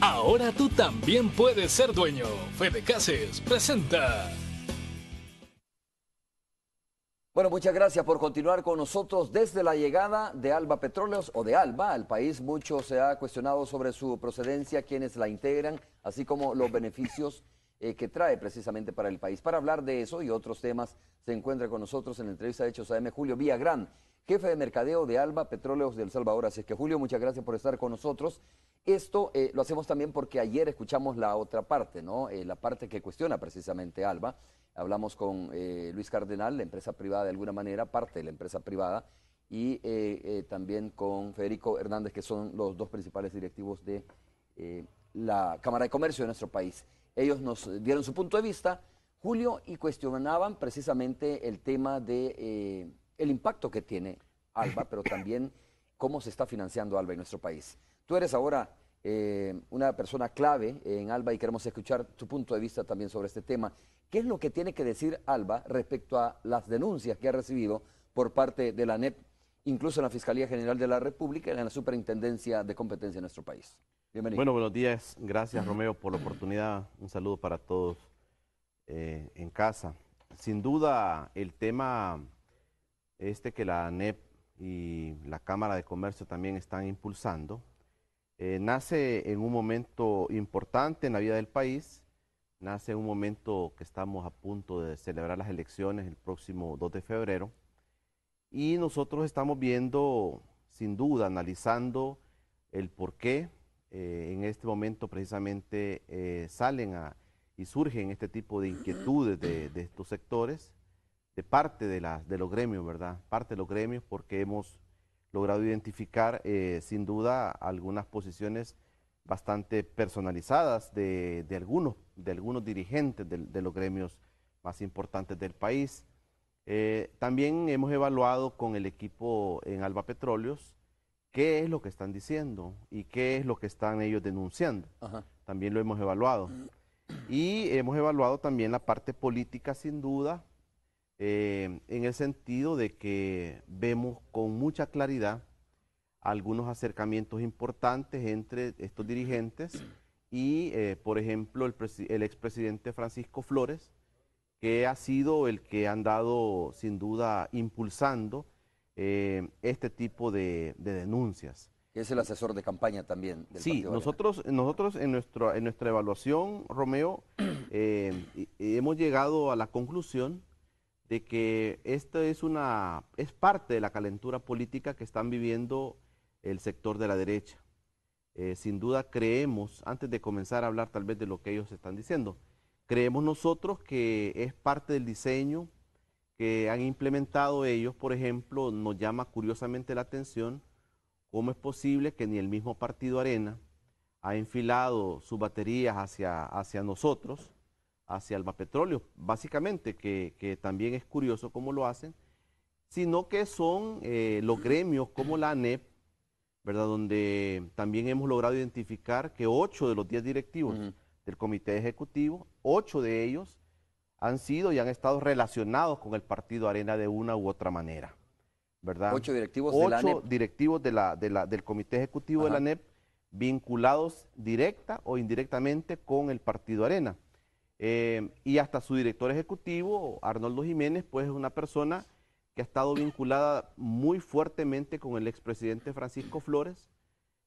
Ahora tú también puedes ser dueño. Fede Cases presenta. Bueno, muchas gracias por continuar con nosotros desde la llegada de Alba Petróleos o de Alba al país. Mucho se ha cuestionado sobre su procedencia, quienes la integran, así como los beneficios eh, que trae precisamente para el país. Para hablar de eso y otros temas, se encuentra con nosotros en la entrevista de Hechos AM Julio Villagrán jefe de mercadeo de Alba Petróleos del Salvador. Así es que Julio, muchas gracias por estar con nosotros. Esto eh, lo hacemos también porque ayer escuchamos la otra parte, ¿no? Eh, la parte que cuestiona precisamente Alba. Hablamos con eh, Luis Cardenal, la empresa privada de alguna manera, parte de la empresa privada, y también con Federico Hernández, que son los dos principales directivos de la Cámara de Comercio de nuestro país. Ellos nos dieron su punto de vista, Julio, y cuestionaban precisamente el tema de el impacto que tiene Alba, pero también cómo se está financiando Alba en nuestro país. Tú eres ahora eh, una persona clave en Alba y queremos escuchar tu punto de vista también sobre este tema. ¿Qué es lo que tiene que decir Alba respecto a las denuncias que ha recibido por parte de la NEP, incluso en la Fiscalía General de la República y en la Superintendencia de Competencia de nuestro país? Bienvenido. Bueno, buenos días. Gracias, Romeo, por la oportunidad. Un saludo para todos eh, en casa. Sin duda, el tema este que la ANEP y la Cámara de Comercio también están impulsando, eh, nace en un momento importante en la vida del país, nace en un momento que estamos a punto de celebrar las elecciones el próximo 2 de febrero, y nosotros estamos viendo, sin duda, analizando el por qué eh, en este momento precisamente eh, salen y surgen este tipo de inquietudes de estos sectores de parte de, de los gremios, ¿verdad? Parte de los gremios porque hemos logrado identificar eh, sin duda algunas posiciones bastante personalizadas de, algunos, de algunos dirigentes de, los gremios más importantes del país. Eh, también hemos evaluado con el equipo en Alba Petróleos qué es lo que están diciendo y qué es lo que están ellos denunciando. También lo hemos evaluado. Mm. Y hemos evaluado también la parte política, sin duda, eh, en el sentido de que vemos con mucha claridad algunos acercamientos importantes entre estos dirigentes y, eh, por ejemplo, el, el expresidente Francisco Flores, que ha sido el que han dado sin duda impulsando eh, este tipo de, denuncias. Es el asesor de campaña también Sí, nosotros, nosotros en, nuestro, en nuestra evaluación, Romeo, hemos llegado a la conclusión de que esto es una es parte de la calentura política que están viviendo el sector de la derecha. Eh, sin duda creemos, antes de comenzar a hablar tal vez de lo que ellos están diciendo, creemos nosotros que es parte del diseño que han implementado ellos, por ejemplo, nos llama curiosamente la atención cómo es posible que ni el mismo partido Arena ha enfilado sus baterías hacia, hacia nosotros, hacia Alba Petróleo, básicamente, que, también es curioso cómo lo hacen, sino que son eh, los gremios como la ANEP, ¿verdad? Donde también hemos logrado identificar que ocho de los 10 directivos del comité ejecutivo, ocho de ellos han sido y han estado relacionados con el partido Arena de una u otra manera, ¿verdad? Ocho directivos de la directivos del comité ejecutivo de la ANEP vinculados directa o indirectamente con el partido Arena. Eh, y hasta su director ejecutivo, Arnoldo Jiménez, pues es una persona que ha estado vinculada muy fuertemente con el expresidente Francisco Flores,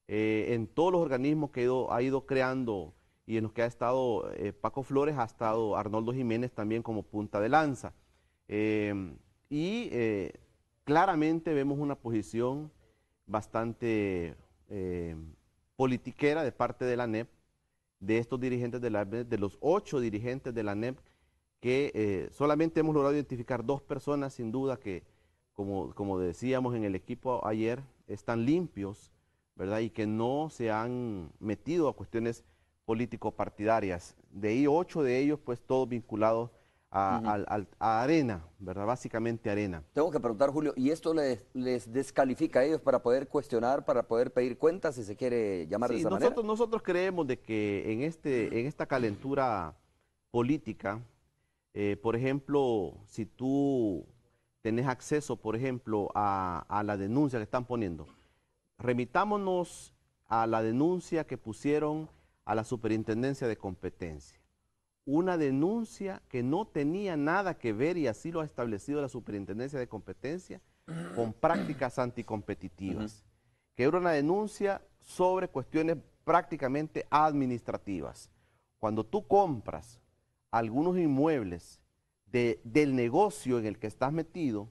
eh, en todos los organismos que ha ido, creando y en los que ha estado eh, Paco Flores, ha estado Arnoldo Jiménez también como punta de lanza. y claramente vemos una posición bastante politiquera de parte de la NEP, de estos dirigentes de la de los ocho dirigentes de la NEP que eh, solamente hemos logrado identificar dos personas, sin duda, que, como, como decíamos en el equipo ayer, están limpios, ¿verdad? Y que no se han metido a cuestiones político-partidarias. De ahí, ocho de ellos, pues todos vinculados a, arena, ¿verdad? Básicamente arena. Tengo que preguntar, Julio, ¿y esto les, descalifica a ellos para poder cuestionar, para poder pedir cuentas, si se quiere llamar sí, de nosotros, Nosotros creemos de que en, este, en esta calentura política, eh, por ejemplo, si tú tenés acceso, por ejemplo, a la denuncia que están poniendo, remitámonos a la denuncia que pusieron a la superintendencia de competencia una denuncia que no tenía nada que ver, y así lo ha establecido la Superintendencia de Competencia, con prácticas anticompetitivas, que era una denuncia sobre cuestiones prácticamente administrativas. Cuando tú compras algunos inmuebles del negocio en el que estás metido,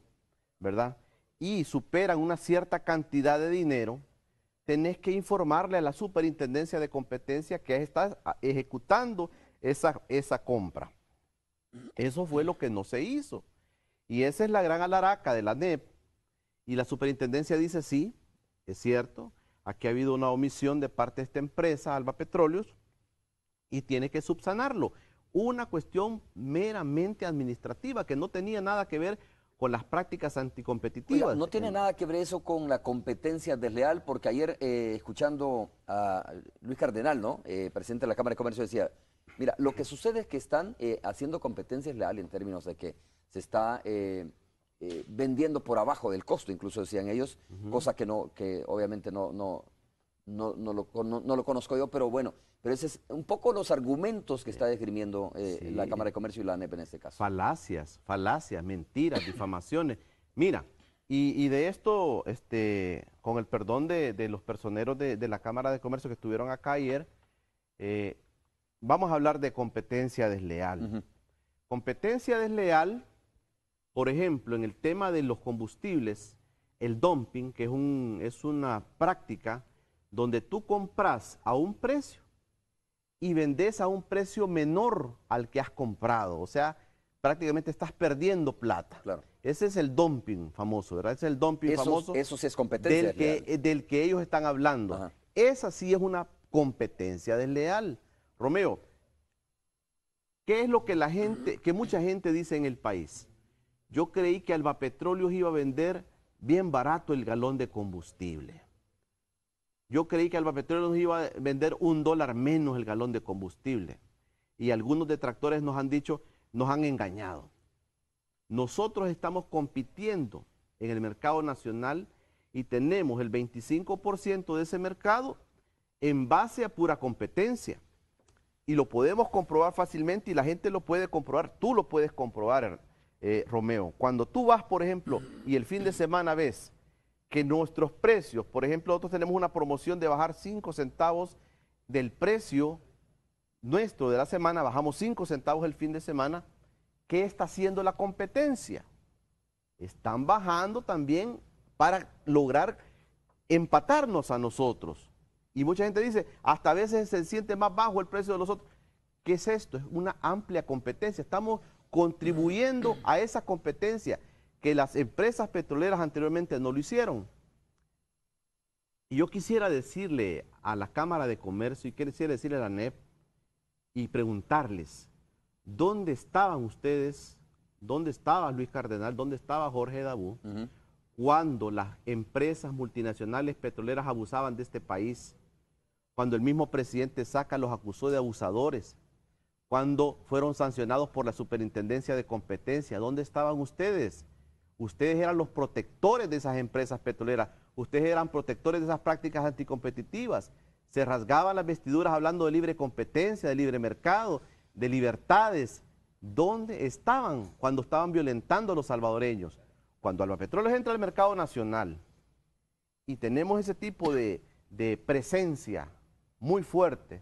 ¿verdad? Y superan una cierta cantidad de dinero, tenés que informarle a la superintendencia de competencia que estás ah, ejecutando esa, compra. Eso fue lo que no se hizo. Y esa es la gran alaraca de la NEP. Y la superintendencia dice, sí, es cierto, aquí ha habido una omisión de parte de esta empresa, Alba Petróleos, y tiene que subsanarlo. Una cuestión meramente administrativa que no tenía nada que ver con las prácticas anticompetitivas. no tiene nada que ver eso con la competencia desleal, porque ayer eh, escuchando a Luis Cardenal, ¿no? Eh, presidente de la Cámara de Comercio, decía, Mira, lo que sucede es que están eh, haciendo competencia leal en términos de que se está eh, eh, vendiendo por abajo del costo, incluso decían ellos, cosa que no, que obviamente no, no, no, lo, conozco yo, pero bueno, pero ese es un poco los argumentos que está desgrimiendo la Cámara de Comercio y la ANEP en este caso. Falacias, falacias, mentiras, difamaciones. Mira, y, de esto, este, con el perdón de, los personeros de, la Cámara de Comercio que estuvieron acá ayer, vamos a hablar de competencia desleal. Competencia desleal, por ejemplo, en el tema de los combustibles, el dumping, que es, un, una práctica donde tú compras a un precio y vendes a un precio menor al que has comprado. O sea, prácticamente estás perdiendo plata. Ese es el dumping famoso, ¿verdad? Ese es el dumping famoso. Eso es competencia. Eh, del, que, ellos están hablando. Esa sí es una competencia desleal. Romeo, ¿qué es lo que la gente, que mucha gente dice en el país? Yo creí que Alba Petróleos iba a vender bien barato el galón de combustible. Yo creí que Alba Petróleos iba a vender un dólar menos el galón de combustible. Y algunos detractores nos han dicho, nos han engañado. Nosotros estamos compitiendo en el mercado nacional y tenemos el 25% de ese mercado en base a pura competencia y lo podemos comprobar fácilmente y la gente lo puede comprobar, tú lo puedes comprobar, eh, Romeo. Cuando tú vas, por ejemplo, y el fin de semana ves que nuestros precios, por ejemplo, nosotros tenemos una promoción de bajar 5 centavos del precio nuestro de la semana, bajamos 5 centavos el fin de semana, ¿qué está haciendo la competencia? Están bajando también para lograr empatarnos a nosotros. Y mucha gente dice, hasta a veces se siente más bajo el precio de los otros. ¿Qué es esto? Es una amplia competencia. Estamos contribuyendo a esa competencia que las empresas petroleras anteriormente no lo hicieron. Y yo quisiera decirle a la Cámara de Comercio y quisiera decirle a la NEP y preguntarles, ¿dónde estaban ustedes? ¿Dónde estaba Luis Cardenal? ¿Dónde estaba Jorge Dabú? Cuando las empresas multinacionales petroleras abusaban de este país cuando el mismo presidente Saca los acusó de abusadores, cuando fueron sancionados por la Superintendencia de Competencia. ¿Dónde estaban ustedes? Ustedes eran los protectores de esas empresas petroleras, ustedes eran protectores de esas prácticas anticompetitivas. Se rasgaban las vestiduras hablando de libre competencia, de libre mercado, de libertades. ¿Dónde estaban cuando estaban violentando a los salvadoreños? Cuando Alba Petróleos entra al mercado nacional y tenemos ese tipo de, de presencia muy fuerte.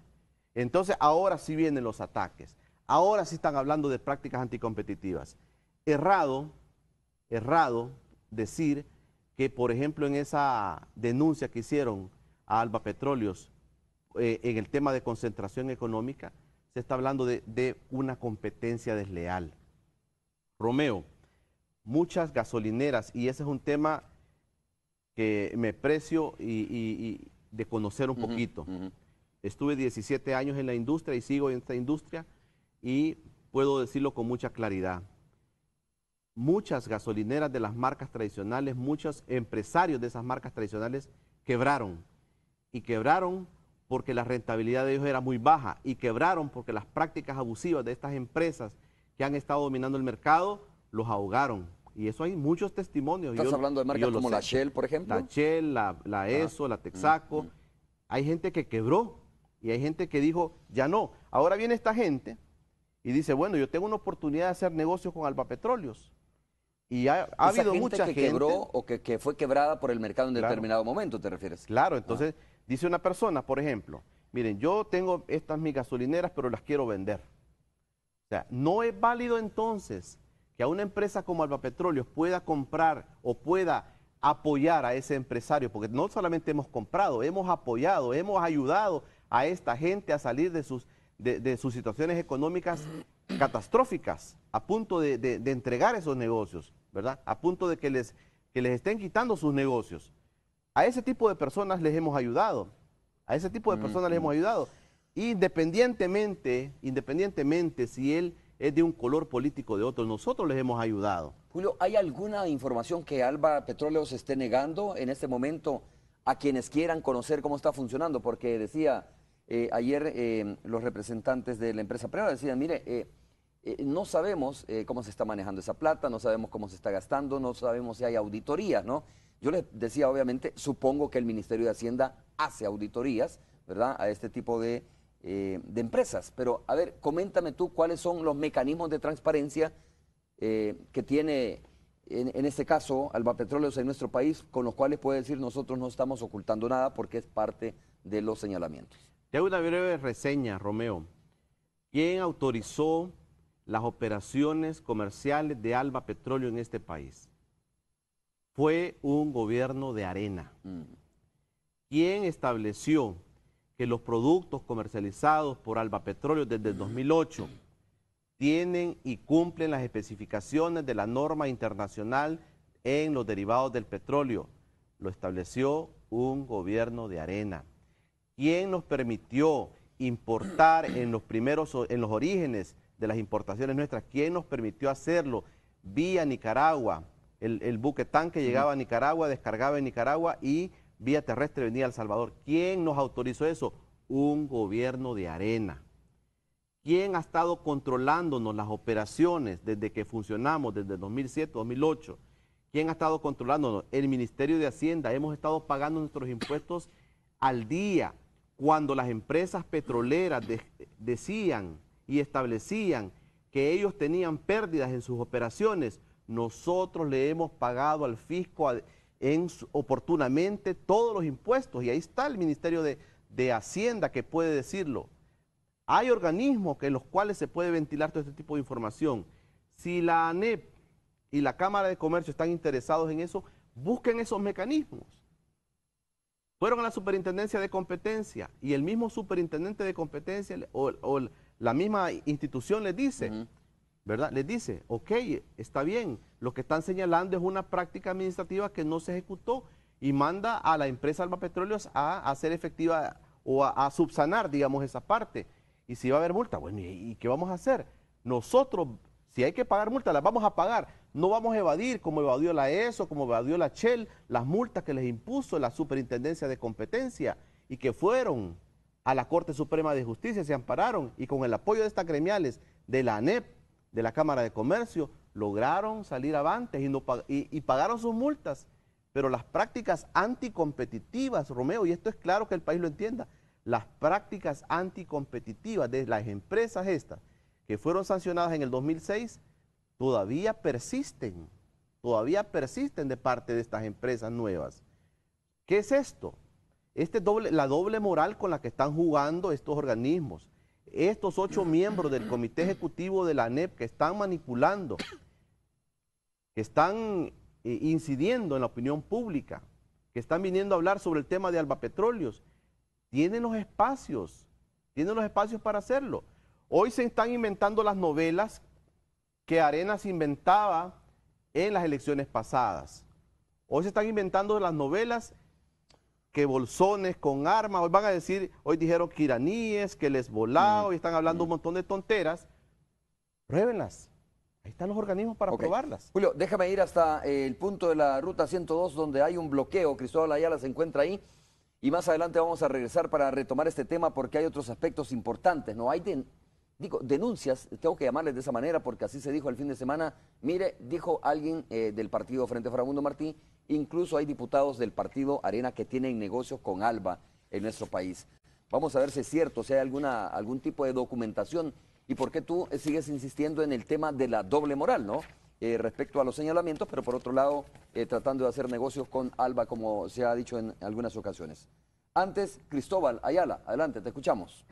Entonces ahora sí vienen los ataques. Ahora sí están hablando de prácticas anticompetitivas. Errado, errado decir que, por ejemplo, en esa denuncia que hicieron a Alba Petróleos eh, en el tema de concentración económica, se está hablando de, una competencia desleal. Romeo, muchas gasolineras, y ese es un tema que me precio y, de conocer un poquito. Estuve 17 años en la industria y sigo en esta industria y puedo decirlo con mucha claridad. Muchas gasolineras de las marcas tradicionales, muchos empresarios de esas marcas tradicionales quebraron. Y quebraron porque la rentabilidad de ellos era muy baja y quebraron porque las prácticas abusivas de estas empresas que han estado dominando el mercado los ahogaron. Y eso hay muchos testimonios. Estás hablando de marcas como la Shell, por ejemplo. La Shell, la, ESO, la ah, mm, Texaco. Mm. Hay gente que quebró y hay gente que dijo, ya no. Ahora viene esta gente y dice, bueno, yo tengo una oportunidad de hacer negocios con Alba Petróleos. Y ha, habido Esa gente que quebró o que, fue quebrada por el mercado en determinado momento, ¿te refieres? Claro, ah. entonces dice una persona, por ejemplo, miren, yo tengo estas mis gasolineras, pero las quiero vender. O sea, no es válido entonces que a una empresa como Alba Petróleos pueda comprar o pueda apoyar a ese empresario, porque no solamente hemos comprado, hemos apoyado, hemos ayudado a esta gente a salir de sus, de, sus situaciones económicas catastróficas, a punto de, entregar esos negocios, ¿verdad? A punto de que les, les estén quitando sus negocios. A ese tipo de personas les hemos ayudado. A ese tipo de personas les hemos ayudado. Independientemente, independientemente si él es de un color político de otro, nosotros les hemos ayudado. Julio, ¿hay alguna información que Alba Petróleo se esté negando en este momento a quienes quieran conocer cómo está funcionando? Porque decía eh, ayer eh, los representantes de la empresa privada decían, mire, eh, no sabemos cómo se está manejando esa plata, no sabemos cómo se está gastando, no sabemos si hay auditorías, ¿no? Yo les decía, obviamente, supongo que el Ministerio de Hacienda hace auditorías, ¿verdad?, a este tipo de, empresas. Pero, a ver, coméntame tú cuáles son los mecanismos de transparencia que tiene, en, este caso, Alba Petróleos en nuestro país, con los cuales puede decir nosotros no estamos ocultando nada porque es parte de los señalamientos. Te hago una breve reseña, Romeo. ¿Quién autorizó las operaciones comerciales de Alba Petróleo en este país? Fue un gobierno de arena. Mm. ¿Quién estableció que los productos comercializados por Alba Petróleo desde el 2008 mm. tienen y cumplen las especificaciones de la norma internacional en los derivados del petróleo? Lo estableció un gobierno de arena. ¿Quién nos permitió importar en los primeros, en los orígenes de las importaciones nuestras? ¿Quién nos permitió hacerlo? Vía Nicaragua, el, el buque tanque llegaba a Nicaragua, descargaba en Nicaragua y vía terrestre venía a El Salvador. ¿Quién nos autorizó eso? Un gobierno de arena. ¿Quién ha estado controlándonos las operaciones desde que funcionamos, desde 2007, 2008? ¿Quién ha estado controlándonos? El Ministerio de Hacienda. Hemos estado pagando nuestros impuestos al día cuando las empresas petroleras decían y establecían que ellos tenían pérdidas en sus operaciones, nosotros le hemos pagado al fisco oportunamente todos los impuestos. Y ahí está el Ministerio de, de Hacienda que puede decirlo. Hay organismos en los cuales se puede ventilar todo este tipo de información. Si la ANEP y la Cámara de Comercio están interesados en eso, busquen esos mecanismos. Fueron a la superintendencia de competencia y el mismo superintendente de competencia o, la misma institución les dice, ¿verdad? Les dice, ok, está bien, lo que están señalando es una práctica administrativa que no se ejecutó y manda a la empresa Alba Petróleos a, hacer efectiva o a, subsanar, digamos, esa parte. Y si va a haber multa, bueno, ¿y, qué vamos a hacer? Nosotros, si hay que pagar multa, la vamos a pagar no vamos a evadir como evadió la ESO, como evadió la CHEL, las multas que les impuso la Superintendencia de Competencia y que fueron a la Corte Suprema de Justicia, se ampararon y con el apoyo de estas gremiales de la ANEP, de la Cámara de Comercio, lograron salir avantes y pagaron sus multas. Pero las prácticas anticompetitivas, Romeo, y esto es claro que el país lo entienda, las prácticas anticompetitivas de las empresas estas que fueron sancionadas en el 2006 todavía persisten, todavía persisten de parte de estas empresas nuevas. ¿Qué es esto? Este doble, la doble moral con la que están jugando estos organismos, estos ocho miembros del comité ejecutivo de la ANEP que están manipulando, que están eh, incidiendo en la opinión pública, que están viniendo a hablar sobre el tema de Alba Petróleos, tienen los espacios, tienen los espacios para hacerlo. Hoy se están inventando las novelas que Arenas inventaba en las elecciones pasadas. Hoy se están inventando las novelas que bolsones con armas, hoy van a decir, hoy dijeron que iraníes, que les volado, mm, y están hablando mm. un montón de tonteras. Pruébenlas. Ahí están los organismos para probarlas. Julio, déjame ir hasta eh, el punto de la ruta 102 donde hay un bloqueo. Cristóbal Ayala se encuentra ahí. Y más adelante vamos a regresar para retomar este tema porque hay otros aspectos importantes, ¿no? Hay digo, denuncias, tengo que llamarles de esa manera porque así se dijo el fin de semana. Mire, dijo alguien eh, del partido Frente Farabundo Martí, incluso hay diputados del partido Arena que tienen negocios con Alba en nuestro país. Vamos a ver si es cierto, si hay alguna, algún tipo de documentación y por qué tú eh, sigues insistiendo en el tema de la doble moral, ¿no? Eh, respecto a los señalamientos, pero por otro lado, tratando de hacer negocios con Alba, como se ha dicho en algunas ocasiones. Antes, Cristóbal Ayala, adelante, te escuchamos.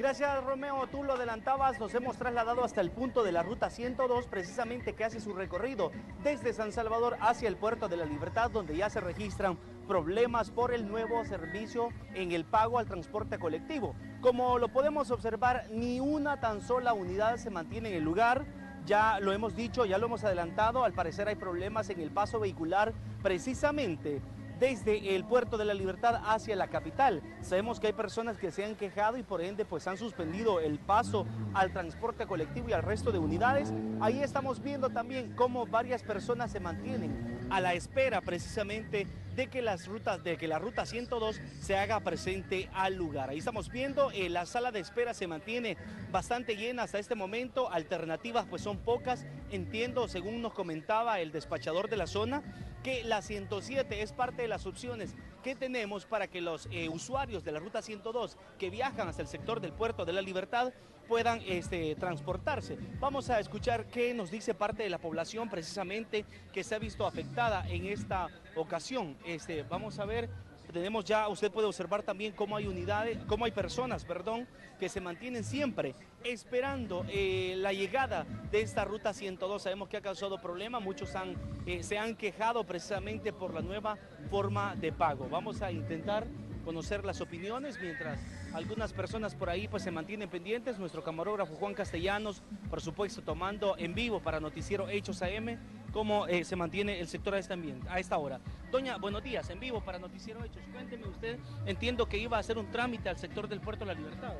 Gracias Romeo, tú lo adelantabas, nos hemos trasladado hasta el punto de la ruta 102, precisamente que hace su recorrido desde San Salvador hacia el puerto de la Libertad, donde ya se registran problemas por el nuevo servicio en el pago al transporte colectivo. Como lo podemos observar, ni una tan sola unidad se mantiene en el lugar. Ya lo hemos dicho, ya lo hemos adelantado, al parecer hay problemas en el paso vehicular precisamente desde el puerto de la libertad hacia la capital. Sabemos que hay personas que se han quejado y por ende pues han suspendido el paso al transporte colectivo y al resto de unidades. Ahí estamos viendo también cómo varias personas se mantienen a la espera precisamente de que las rutas, de que la ruta 102 se haga presente al lugar. Ahí estamos viendo, eh, la sala de espera se mantiene bastante llena hasta este momento, alternativas pues son pocas, entiendo, según nos comentaba el despachador de la zona, que la 107 es parte de las opciones que tenemos para que los eh, usuarios de la ruta 102 que viajan hasta el sector del puerto de la libertad puedan este, transportarse. Vamos a escuchar qué nos dice parte de la población precisamente que se ha visto afectada en esta ocasión. Este, vamos a ver tenemos ya, usted puede observar también cómo hay unidades, cómo hay personas, perdón, que se mantienen siempre esperando eh, la llegada de esta ruta 102. Sabemos que ha causado problemas, muchos han, eh, se han quejado precisamente por la nueva forma de pago. Vamos a intentar conocer las opiniones mientras algunas personas por ahí pues se mantienen pendientes. Nuestro camarógrafo Juan Castellanos, por supuesto, tomando en vivo para Noticiero Hechos AM cómo eh, se mantiene el sector a este ambiente a esta hora. Doña, buenos días, en vivo para Noticiero Hechos. Cuénteme usted, entiendo que iba a hacer un trámite al sector del Puerto la Libertad.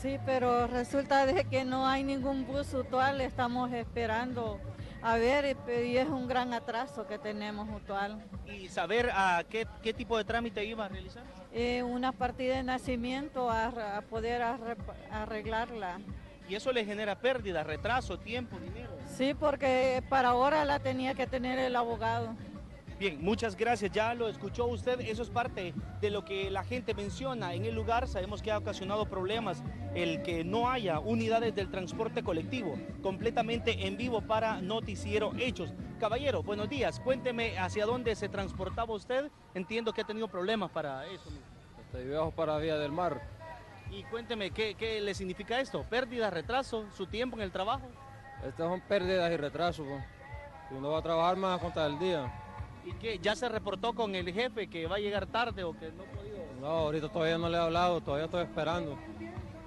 Sí, pero resulta de que no hay ningún bus actual, estamos esperando a ver, y es un gran atraso que tenemos actual. ¿Y saber a qué, tipo de trámite iba a realizar? Eh, una partida de nacimiento a, a poder arreglarla. ¿Y eso le genera pérdida, retraso, tiempo, dinero? Sí, porque para ahora la tenía que tener el abogado. Bien, muchas gracias. Ya lo escuchó usted. Eso es parte de lo que la gente menciona en el lugar. Sabemos que ha ocasionado problemas el que no haya unidades del transporte colectivo completamente en vivo para Noticiero Hechos. Caballero, buenos días. Cuénteme hacia dónde se transportaba usted. Entiendo que ha tenido problemas para eso. Estoy para Vía del Mar. Y cuénteme, ¿qué, le significa esto? pérdida retraso, su tiempo en el trabajo? Estas son pérdidas y retrasos. Pues. Uno va a trabajar más a contar el día. ¿Y qué? ¿Ya se reportó con el jefe que va a llegar tarde o que no ha podido? No, ahorita todavía no le he hablado, todavía estoy esperando.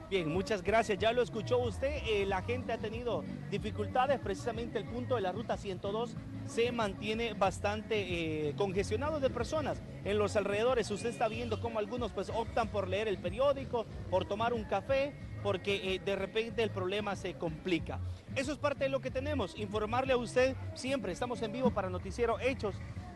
Bien, muchas gracias. Ya lo escuchó usted. Eh, la gente ha tenido dificultades. Precisamente el punto de la ruta 102 se mantiene bastante eh, congestionado de personas en los alrededores. Usted está viendo cómo algunos pues optan por leer el periódico, por tomar un café, porque eh, de repente el problema se complica. Eso es parte de lo que tenemos. Informarle a usted siempre. Estamos en vivo para Noticiero Hechos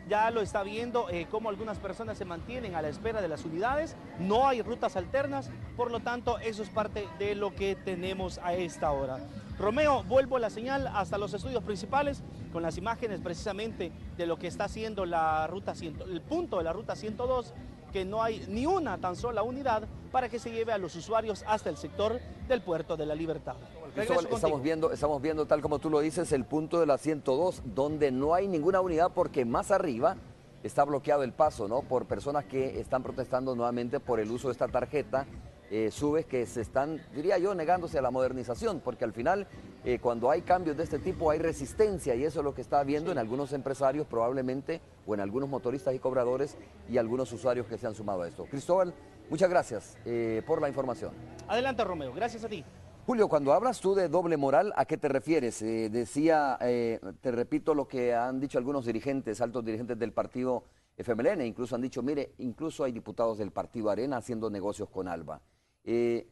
ya lo está viendo eh, cómo algunas personas se mantienen a la espera de las unidades, no hay rutas alternas, por lo tanto eso es parte de lo que tenemos a esta hora. Romeo, vuelvo la señal hasta los estudios principales con las imágenes precisamente de lo que está haciendo la ruta 100, el punto de la ruta 102 que no hay ni una tan sola unidad para que se lleve a los usuarios hasta el sector del Puerto de la Libertad. Estamos viendo, estamos viendo, tal como tú lo dices, el punto de la 102, donde no hay ninguna unidad porque más arriba está bloqueado el paso, ¿no? Por personas que están protestando nuevamente por el uso de esta tarjeta eh, subes que se están, diría yo, negándose a la modernización, porque al final eh, cuando hay cambios de este tipo hay resistencia y eso es lo que está habiendo en algunos empresarios probablemente o en algunos motoristas y cobradores y algunos usuarios que se han sumado a esto. Cristóbal, muchas gracias eh, por la información. Adelante Romeo, gracias a ti. Julio, cuando hablas tú de doble moral, ¿a qué te refieres? decía, te repito lo que han dicho algunos dirigentes, altos dirigentes del partido FMLN, incluso han dicho, mire, incluso hay diputados del partido Arena haciendo negocios con Alba. Eh,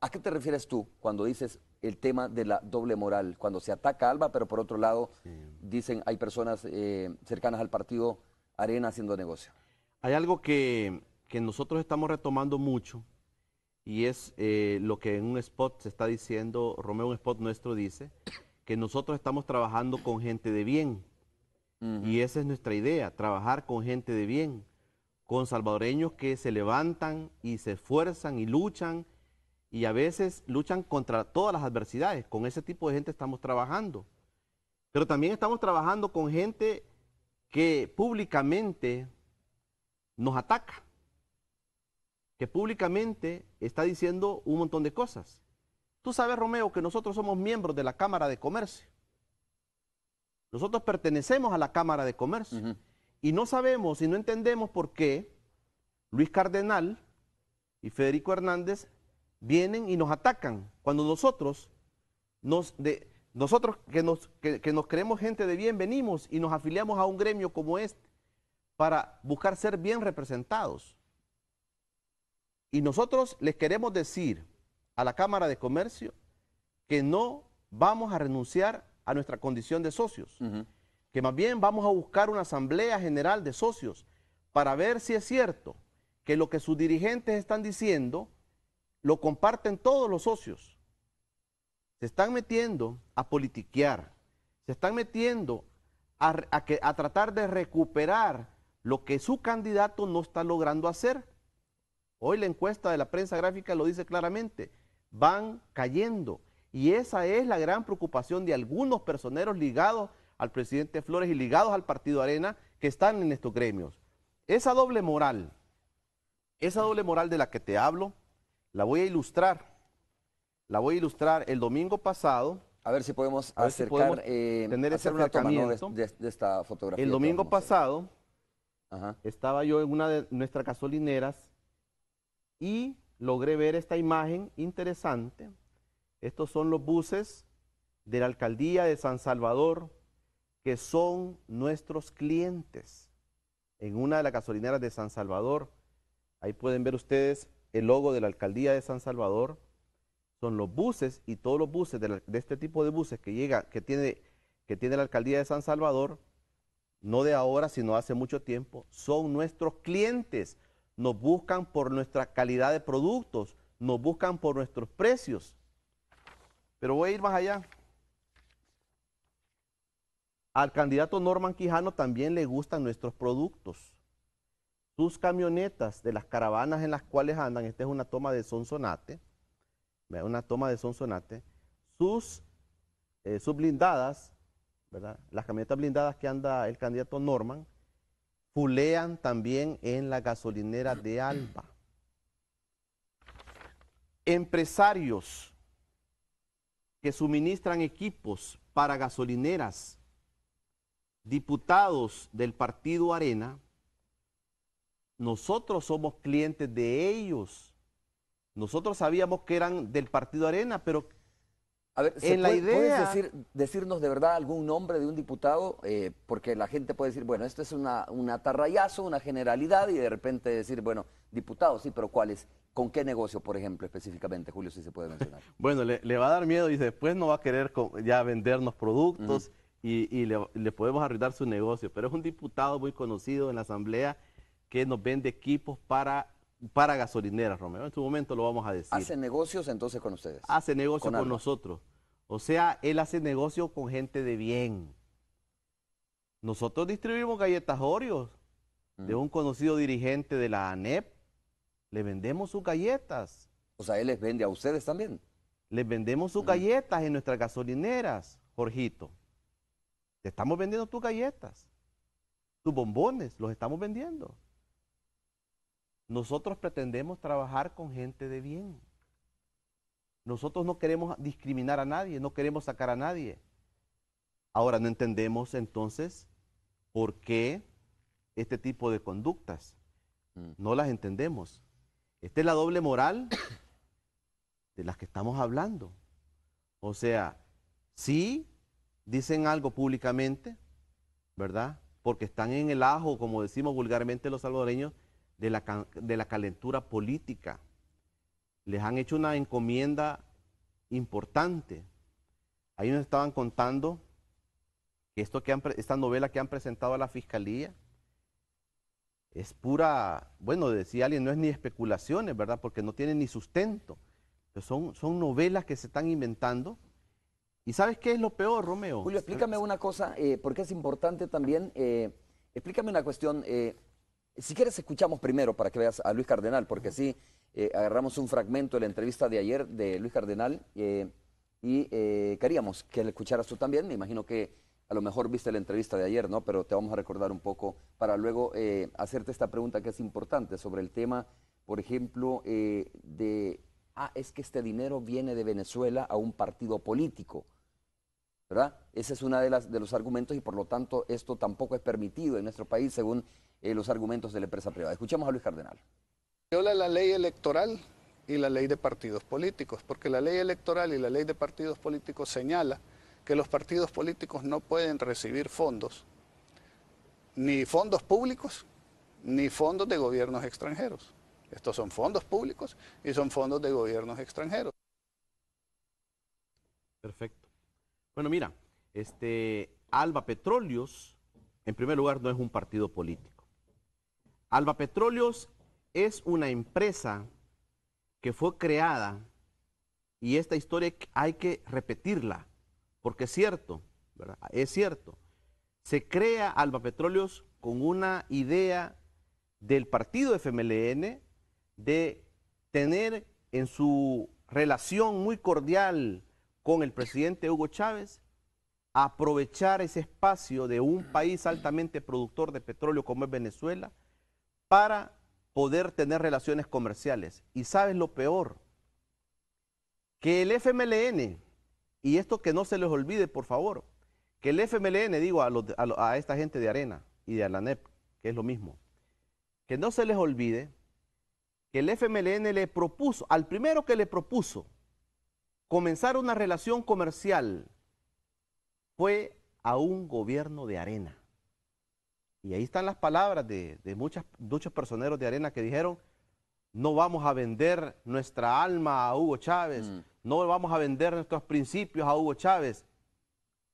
¿A qué te refieres tú cuando dices el tema de la doble moral? Cuando se ataca a Alba, pero por otro lado dicen hay personas eh, cercanas al partido Arena haciendo negocio. Hay algo que, nosotros estamos retomando mucho y es eh, lo que en un spot se está diciendo, Romeo, un spot nuestro dice, que nosotros estamos trabajando con gente de bien. Y esa es nuestra idea, trabajar con gente de bien con salvadoreños que se levantan y se esfuerzan y luchan y a veces luchan contra todas las adversidades. Con ese tipo de gente estamos trabajando. Pero también estamos trabajando con gente que públicamente nos ataca, que públicamente está diciendo un montón de cosas. Tú sabes, Romeo, que nosotros somos miembros de la Cámara de Comercio. Nosotros pertenecemos a la Cámara de Comercio y no sabemos y no entendemos por qué Luis Cardenal y Federico Hernández vienen y nos atacan cuando nosotros nos de, nosotros que nos, nos creemos gente de bien venimos y nos afiliamos a un gremio como este para buscar ser bien representados. Y nosotros les queremos decir a la Cámara de Comercio que no vamos a renunciar a nuestra condición de socios que más bien vamos a buscar una asamblea general de socios para ver si es cierto que lo que sus dirigentes están diciendo lo comparten todos los socios. Se están metiendo a politiquear, se están metiendo a, a tratar de recuperar lo que su candidato no está logrando hacer. Hoy la encuesta de la prensa gráfica lo dice claramente, van cayendo. Y esa es la gran preocupación de algunos personeros ligados al presidente Flores y ligados al Partido Arena que están en estos gremios. Esa doble moral, esa doble moral de la que te hablo, la voy a ilustrar. La voy a ilustrar el domingo pasado. A ver si podemos acercar, de, esta fotografía. El domingo pasado estaba yo en una de nuestras gasolineras y logré ver esta imagen interesante. Estos son los buses de la alcaldía de San Salvador, que son nuestros clientes. En una de las gasolineras de San Salvador, ahí pueden ver ustedes el logo de la alcaldía de San Salvador, son los buses y todos los buses de, este tipo de buses que llega, que tiene, que tiene la alcaldía de San Salvador, no de ahora, sino hace mucho tiempo, son nuestros clientes. Nos buscan por nuestra calidad de productos, nos buscan por nuestros precios. Pero voy a ir más allá. Al candidato Norman Quijano también le gustan nuestros productos. Sus camionetas de las caravanas en las cuales andan, esta es una toma de Sonsonate, una toma de Sonsonate, sus, eh, blindadas, las camionetas blindadas que anda el candidato Norman, fulean también en la gasolinera de Alba. Empresarios que suministran equipos para gasolineras diputados del partido Arena, nosotros somos clientes de ellos. Nosotros sabíamos que eran del partido Arena, pero a ver, en la idea... ¿puedes decir, decirnos de verdad algún nombre de un diputado? Eh, porque la gente puede decir, bueno, esto es una, un atarrayazo, una generalidad, y de repente decir, bueno, diputados, sí, pero ¿cuáles? ¿Con qué negocio, por ejemplo, específicamente, Julio, si se puede mencionar? bueno, le, va a dar miedo y después no va a querer ya vendernos productos y, le, podemos arruinar su negocio. Pero es un diputado muy conocido en la Asamblea que nos vende equipos para, para gasolineras, Romeo. En su momento lo vamos a decir. ¿Hace negocios entonces con ustedes? Hace negocios con, nosotros. O sea, él hace negocio con gente de bien. Nosotros distribuimos galletas Oreos mm. de un conocido dirigente de la ANEP. Le vendemos sus galletas. O sea, él les vende a ustedes también. Les vendemos sus galletas en nuestras gasolineras, Jorgito. Te estamos vendiendo tus galletas, tus bombones, los estamos vendiendo. Nosotros pretendemos trabajar con gente de bien. Nosotros no queremos discriminar a nadie, no queremos sacar a nadie. Ahora no entendemos entonces por qué este tipo de conductas. Mm. No las entendemos. Esta es la doble moral de las que estamos hablando. O sea, sí dicen algo públicamente, ¿verdad? Porque están en el ajo, como decimos vulgarmente los salvadoreños, de la, de la calentura política. Les han hecho una encomienda importante. Ahí nos estaban contando que, esto que esta novela que han presentado a la fiscalía es pura, bueno, decía alguien, no es ni especulaciones, ¿verdad? Porque no tiene ni sustento. son, son novelas que se están inventando ¿Y sabes qué es lo peor, Romeo? Julio, explícame una cosa, eh, porque es importante también. Eh, explícame una cuestión. Eh, si quieres, escuchamos primero para que veas a Luis Cardenal, porque sí, agarramos un fragmento de la entrevista de ayer de Luis Cardenal y queríamos que le escucharas tú también. Me imagino que a lo mejor viste la entrevista de ayer, ¿no? Pero te vamos a recordar un poco para luego hacerte esta pregunta que es importante sobre el tema, por ejemplo, de ah, es que este dinero viene de Venezuela a un partido político. ¿verdad? Ese es uno de, los argumentos y por lo tanto esto tampoco es permitido en nuestro país según eh, los argumentos de la empresa privada. Escuchemos a Luis Cardenal. Viola la ley electoral y la ley de partidos políticos, porque la ley electoral y la ley de partidos políticos señala que los partidos políticos no pueden recibir fondos, ni fondos públicos, ni fondos de gobiernos extranjeros. Estos son fondos públicos y son fondos de gobiernos extranjeros. Perfecto. Bueno, mira, este, Alba Petróleos, en primer lugar, no es un partido político. Alba Petróleos es una empresa que fue creada y esta historia hay que repetirla, porque es cierto, Es cierto. Se crea Alba Petróleos con una idea del partido FMLN de tener en su relación muy cordial con el presidente Hugo Chávez aprovechar ese espacio de un país altamente productor de petróleo como es Venezuela para poder tener relaciones comerciales. Y sabes lo peor, que el FMLN, y esto que no se les olvide por favor, que el FMLN, digo a, esta gente de Arena y de Alanep, que es lo mismo, que no se les olvide que el FMLN le propuso, al primero que le propuso comenzar una relación comercial fue a un gobierno de arena. Y ahí están las palabras de, muchos personeros de arena que dijeron, no vamos a vender nuestra alma a Hugo Chávez, mm. no vamos a vender nuestros principios a Hugo Chávez.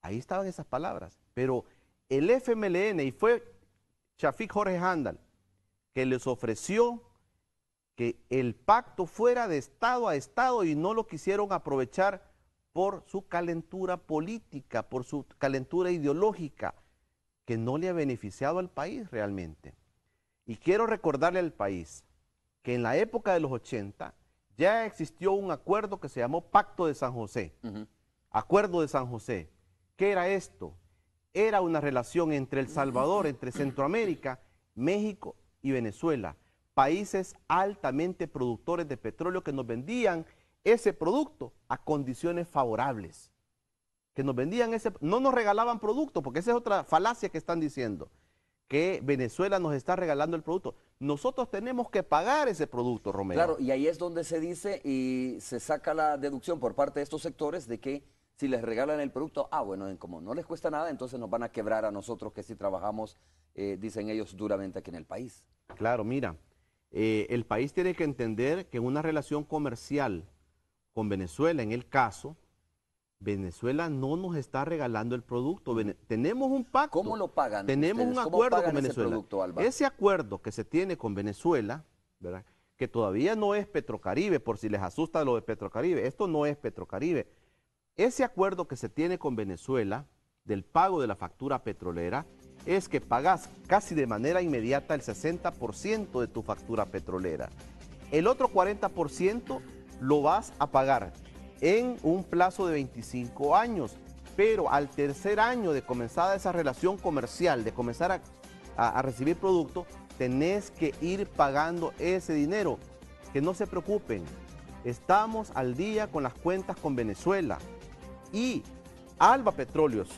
Ahí estaban esas palabras. Pero el FMLN, y fue Chafik Jorge Handal, que les ofreció que el pacto fuera de Estado a Estado y no lo quisieron aprovechar por su calentura política, por su calentura ideológica, que no le ha beneficiado al país realmente. Y quiero recordarle al país que en la época de los 80 ya existió un acuerdo que se llamó Pacto de San José. Acuerdo de San José. ¿Qué era esto? Era una relación entre El Salvador, entre Centroamérica, México y Venezuela países altamente productores de petróleo que nos vendían ese producto a condiciones favorables. Que nos vendían ese, no nos regalaban producto, porque esa es otra falacia que están diciendo, que Venezuela nos está regalando el producto. Nosotros tenemos que pagar ese producto, Romero. Claro, y ahí es donde se dice y se saca la deducción por parte de estos sectores de que si les regalan el producto, ah, bueno, como no les cuesta nada, entonces nos van a quebrar a nosotros que si trabajamos, eh, dicen ellos, duramente aquí en el país. Claro, mira, eh, el país tiene que entender que una relación comercial con Venezuela, en el caso, Venezuela no nos está regalando el producto. tenemos un pacto. ¿Cómo lo pagan? Tenemos un acuerdo con Venezuela. Ese, ese, acuerdo que se tiene con Venezuela, que todavía no es Petrocaribe, por si les asusta lo de Petrocaribe, esto no es Petrocaribe. Ese acuerdo que se tiene con Venezuela del pago de la factura petrolera es que pagas casi de manera inmediata el 60% de tu factura petrolera. El otro 40% lo vas a pagar en un plazo de 25 años, pero al tercer año de comenzar esa relación comercial, de comenzar a, recibir productos, tenés que ir pagando ese dinero. Que no se preocupen, estamos al día con las cuentas con Venezuela y Alba Petróleos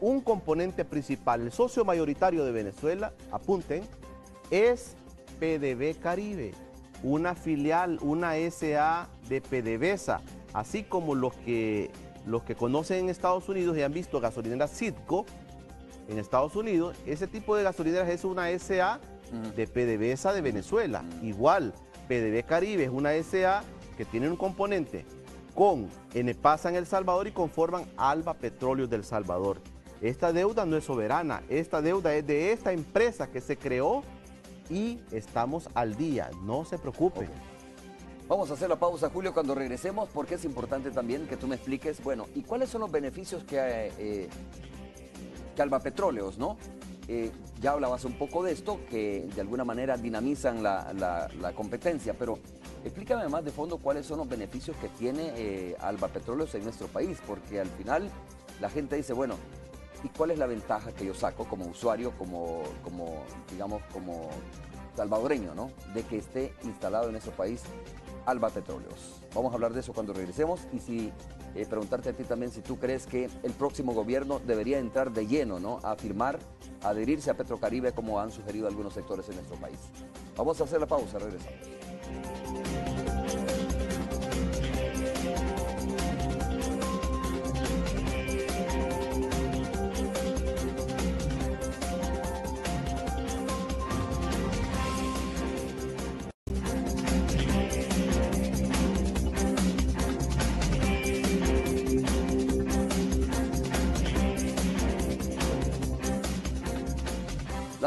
un componente principal, el socio mayoritario de Venezuela, apunten, es PDB Caribe, una filial, una SA de PDVSA, así como los que, los que conocen en Estados Unidos y han visto gasolineras Citgo en Estados Unidos, ese tipo de gasolineras es una SA de PDVSA de Venezuela. Igual, PDB Caribe es una SA que tiene un componente con Enepasa en El Salvador y conforman Alba Petróleo del Salvador. Esta deuda no es soberana, esta deuda es de esta empresa que se creó y estamos al día, no se preocupen. Vamos a hacer la pausa, Julio, cuando regresemos, porque es importante también que tú me expliques, bueno, ¿y cuáles son los beneficios que, eh, eh, Alba Petróleos, no? Eh, ya hablabas un poco de esto, que de alguna manera dinamizan la, competencia, pero explícame más de fondo cuáles son los beneficios que tiene Alba Petróleos en nuestro país, porque al final la gente dice, bueno, ¿Y cuál es la ventaja que yo saco como usuario, como, como digamos, como salvadoreño, De que esté instalado en ese país Alba Petróleos. Vamos a hablar de eso cuando regresemos y si eh, preguntarte a ti también si tú crees que el próximo gobierno debería entrar de lleno, ¿no? A firmar, adherirse a Petrocaribe como han sugerido algunos sectores en nuestro país. Vamos a hacer la pausa, regresamos.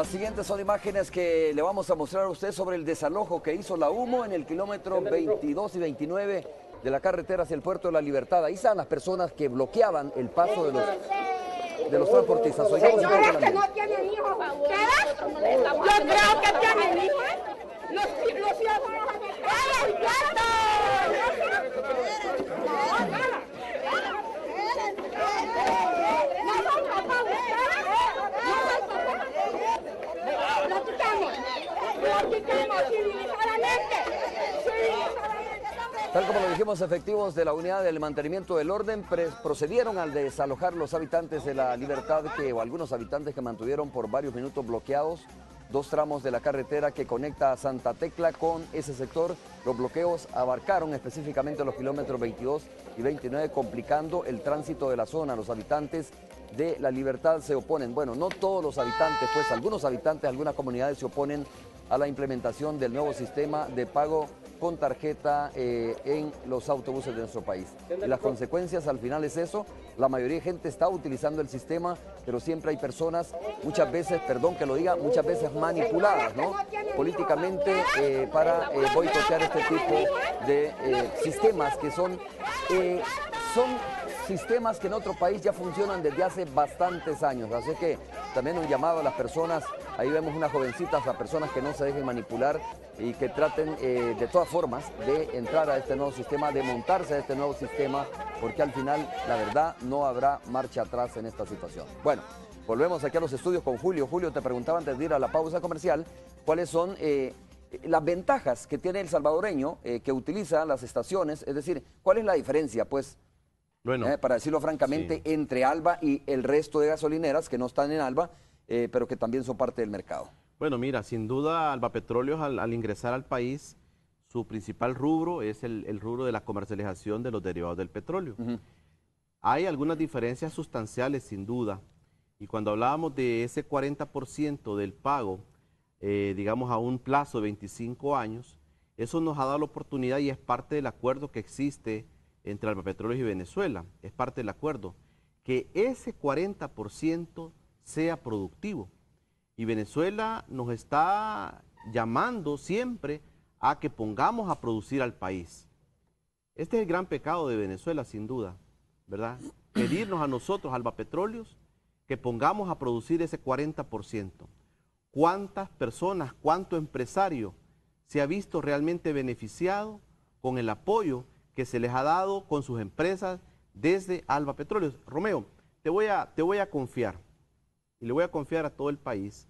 Las siguientes son imágenes que le vamos a mostrar a usted sobre el desalojo que hizo la humo en el kilómetro 22 y 29 de la carretera hacia el puerto de la Libertad. Ahí están las personas que bloqueaban el paso de los de los transportistas. Tal como lo dijimos, efectivos de la unidad del mantenimiento del orden procedieron al desalojar los habitantes de la libertad que, o algunos habitantes que mantuvieron por varios minutos bloqueados dos tramos de la carretera que conecta a Santa Tecla con ese sector. Los bloqueos abarcaron específicamente los kilómetros 22 y 29, complicando el tránsito de la zona. Los habitantes de la Libertad se oponen. Bueno, no todos los habitantes, pues algunos habitantes, algunas comunidades se oponen a la implementación del nuevo sistema de pago con tarjeta eh, en los autobuses de nuestro país. Y las consecuencias al final es eso, la mayoría de gente está utilizando el sistema, pero siempre hay personas, muchas veces, perdón que lo diga, muchas veces manipuladas, ¿no? Políticamente eh, para eh, boicotear este tipo de sistemas que son, son sistemas que en otro país ya funcionan desde hace bastantes años. Así que también un llamado a las personas, ahí vemos unas jovencitas, a personas que no se dejen manipular y que traten eh, de todas formas de entrar a este nuevo sistema, de montarse a este nuevo sistema, porque al final, la verdad, no habrá marcha atrás en esta situación. Bueno. Volvemos aquí a los estudios con Julio. Julio, te preguntaba antes de ir a la pausa comercial, ¿cuáles son eh, las ventajas que tiene el salvadoreño eh, que utiliza las estaciones? Es decir, ¿cuál es la diferencia pues, eh, para decirlo francamente, entre Alba y el resto de gasolineras que no están en Alba, eh, pero que también son parte del mercado. Bueno, mira, sin duda Alba Petróleos al, ingresar al país, su principal rubro es el, rubro de la comercialización de los derivados del petróleo. Hay algunas diferencias sustanciales, sin duda, y cuando hablábamos de ese 40% del pago, eh, digamos a un plazo de 25 años, eso nos ha dado la oportunidad y es parte del acuerdo que existe entre Petróleos y Venezuela. Es parte del acuerdo. Que ese 40% sea productivo. Y Venezuela nos está llamando siempre a que pongamos a producir al país. Este es el gran pecado de Venezuela, sin duda, ¿verdad? Pedirnos a nosotros, Alba Petróleos, que pongamos a producir ese 40%. ¿Cuántas personas, cuánto empresario se ha visto realmente beneficiado con el apoyo que se les ha dado con sus empresas desde Alba Petróleos. Romeo, te voy a, te voy a confiar y le voy a confiar a todo el país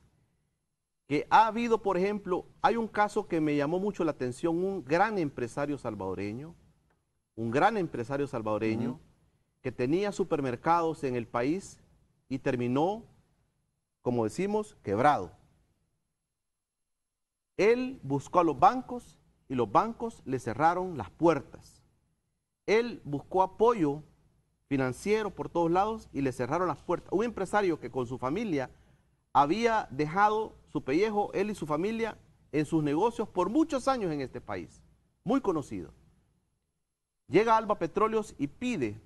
que ha habido, por ejemplo, hay un caso que me llamó mucho la atención, un gran empresario salvadoreño, un gran empresario salvadoreño que tenía supermercados en el país y terminó, como decimos, quebrado. Él buscó a los bancos y los bancos le cerraron las puertas él buscó apoyo financiero por todos lados y le cerraron las puertas. Un empresario que con su familia había dejado su pellejo, él y su familia, en sus negocios por muchos años en este país, muy conocido. Llega Alba Petróleos y pide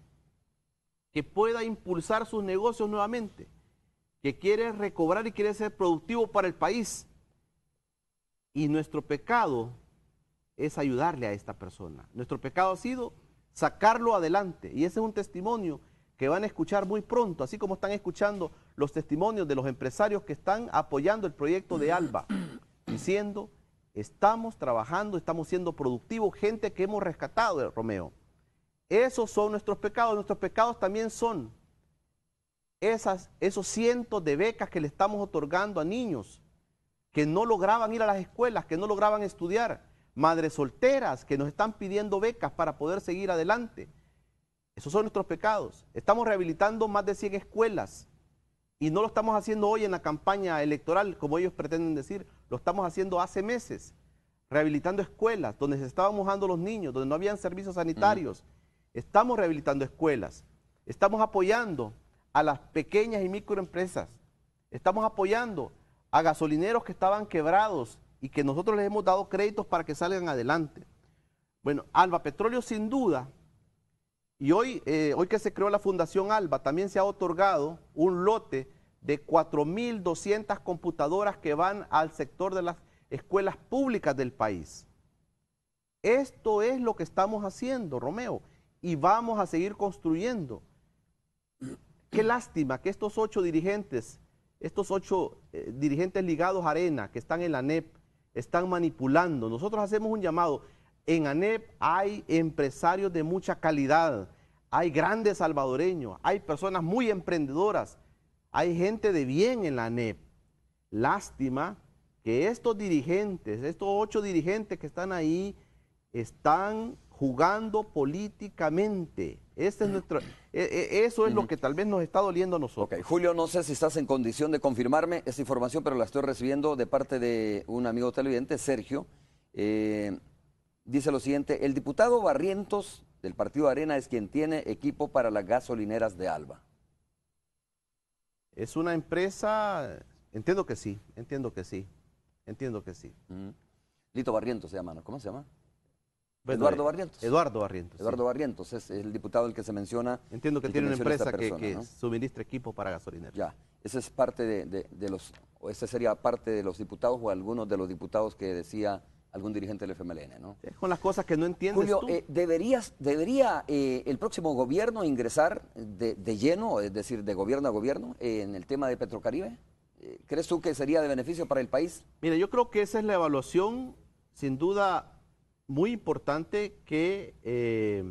que pueda impulsar sus negocios nuevamente, que quiere recobrar y quiere ser productivo para el país. Y nuestro pecado es ayudarle a esta persona. Nuestro pecado ha sido sacarlo adelante. Y ese es un testimonio que van a escuchar muy pronto, así como están escuchando los testimonios de los empresarios que están apoyando el proyecto de ALBA, diciendo, estamos trabajando, estamos siendo productivos, gente que hemos rescatado, Romeo. Esos son nuestros pecados, nuestros pecados también son esas, esos cientos de becas que le estamos otorgando a niños que no lograban ir a las escuelas, que no lograban estudiar, madres solteras que nos están pidiendo becas para poder seguir adelante. Esos son nuestros pecados. Estamos rehabilitando más de 100 escuelas y no lo estamos haciendo hoy en la campaña electoral, como ellos pretenden decir, lo estamos haciendo hace meses, rehabilitando escuelas donde se estaban mojando los niños, donde no habían servicios sanitarios. Estamos rehabilitando escuelas, estamos apoyando a las pequeñas y microempresas, estamos apoyando a gasolineros que estaban quebrados y que nosotros les hemos dado créditos para que salgan adelante. Bueno, Alba Petróleo sin duda, y hoy, eh, hoy que se creó la Fundación Alba, también se ha otorgado un lote de 4.200 computadoras que van al sector de las escuelas públicas del país. Esto es lo que estamos haciendo, Romeo, y vamos a seguir construyendo. Qué lástima que estos ocho dirigentes, estos ocho eh, dirigentes ligados a Arena, que están en la NEP, están manipulando. Nosotros hacemos un llamado. En ANEP hay empresarios de mucha calidad, hay grandes salvadoreños, hay personas muy emprendedoras, hay gente de bien en la ANEP. Lástima que estos dirigentes, estos ocho dirigentes que están ahí, están jugando políticamente. Este es nuestro, e, e, eso es lo que tal vez nos está doliendo a nosotros. Julio, no sé si estás en condición de confirmarme esa información, pero la estoy recibiendo de parte de un amigo televidente, Sergio. Eh, dice lo siguiente, el diputado Barrientos del Partido Arena es quien tiene equipo para las gasolineras de Alba. Es una empresa, entiendo que sí, entiendo que sí, entiendo que sí. Lito Barrientos se llama, ¿Cómo se llama? Eduardo eh, Barrientos. Eduardo Barrientos. Eduardo Barrientos es el diputado el que se menciona. Entiendo que tiene una empresa que, suministra equipos para gasolineros. Ya, ese es parte de, los, o ese sería parte de los diputados o algunos de los diputados que decía algún dirigente del FMLN, ¿no? Es con las cosas que no entiendes Julio, tú. Eh, debería eh, el próximo gobierno ingresar de, lleno, es decir, de gobierno a gobierno, en el tema de Petrocaribe. ¿Crees tú que sería de beneficio para el país? Mira, yo creo que esa es la evaluación, sin duda muy importante eh, que,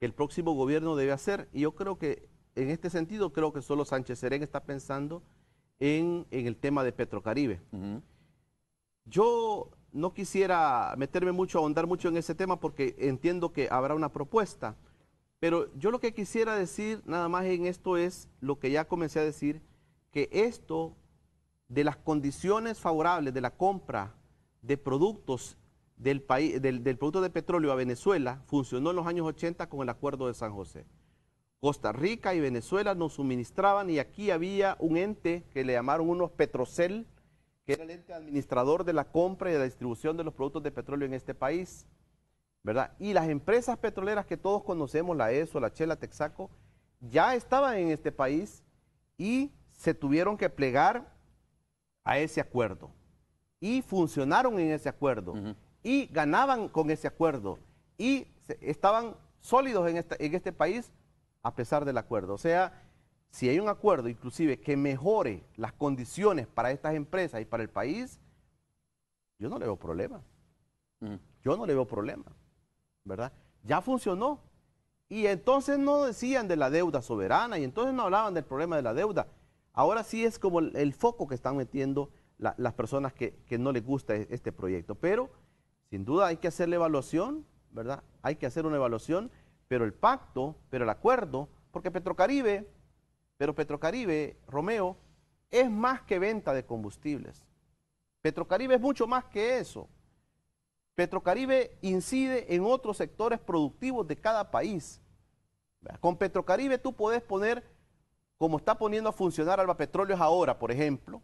el próximo gobierno debe hacer. Y yo creo que en este sentido, creo que solo Sánchez Serén está pensando en, el tema de Petrocaribe. Yo no quisiera meterme mucho, ahondar mucho en ese tema porque entiendo que habrá una propuesta. Pero yo lo que quisiera decir nada más en esto es lo que ya comencé a decir, que esto de las condiciones favorables de la compra de productos del, país, del, producto de petróleo a Venezuela funcionó en los años 80 con el acuerdo de San José. Costa Rica y Venezuela nos suministraban y aquí había un ente que le llamaron unos Petrocel, que era el ente administrador de la compra y de la distribución de los productos de petróleo en este país. ¿verdad? Y las empresas petroleras que todos conocemos, la ESO, la Chela, Texaco, ya estaban en este país y se tuvieron que plegar a ese acuerdo. Y funcionaron en ese acuerdo y ganaban con ese acuerdo y estaban sólidos en, en este país a pesar del acuerdo. O sea, si hay un acuerdo inclusive que mejore las condiciones para estas empresas y para el país, yo no le veo problema. Mm. Yo no le veo problema, ¿verdad? Ya funcionó. Y entonces no decían de la deuda soberana y entonces no hablaban del problema de la deuda. Ahora sí es como el, foco que están metiendo las personas que, que no les gusta e, este proyecto. Pero sin duda hay que hacer la evaluación, ¿verdad? Hay que hacer una evaluación, pero el pacto, pero el acuerdo, porque Petrocaribe, pero Petrocaribe, Romeo, es más que venta de combustibles. Petrocaribe es mucho más que eso. Petrocaribe incide en otros sectores productivos de cada país. Con Petrocaribe tú puedes poner, como está poniendo a funcionar Alba Petróleos ahora, por ejemplo,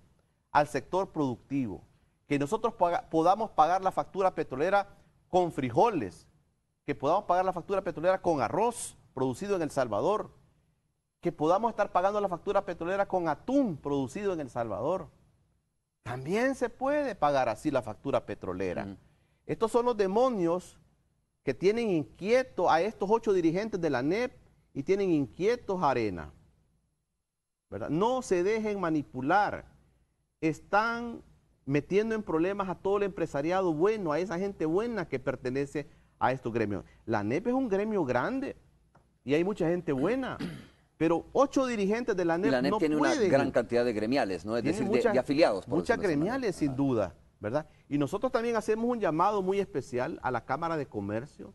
al sector productivo, que nosotros podamos pagar la factura petrolera con frijoles, que podamos pagar la factura petrolera con arroz producido en El Salvador, que podamos estar pagando la factura petrolera con atún producido en El Salvador. También se puede pagar así la factura petrolera. Estos son los demonios que tienen inquieto a estos ocho dirigentes de la NEP y tienen inquietos a Arena. No se dejen manipular. Están metiendo en problemas a todo el empresariado bueno, a esa gente buena que pertenece a estos gremios. La NEP es un gremio grande y hay mucha gente buena. Pero ocho dirigentes de la NEP, la NEP tiene una gran cantidad de gremiales, ¿no? Es decir, de, afiliados. muchas gremiales, sin duda, ¿verdad? Y nosotros también hacemos un llamado muy especial a la Cámara de Comercio,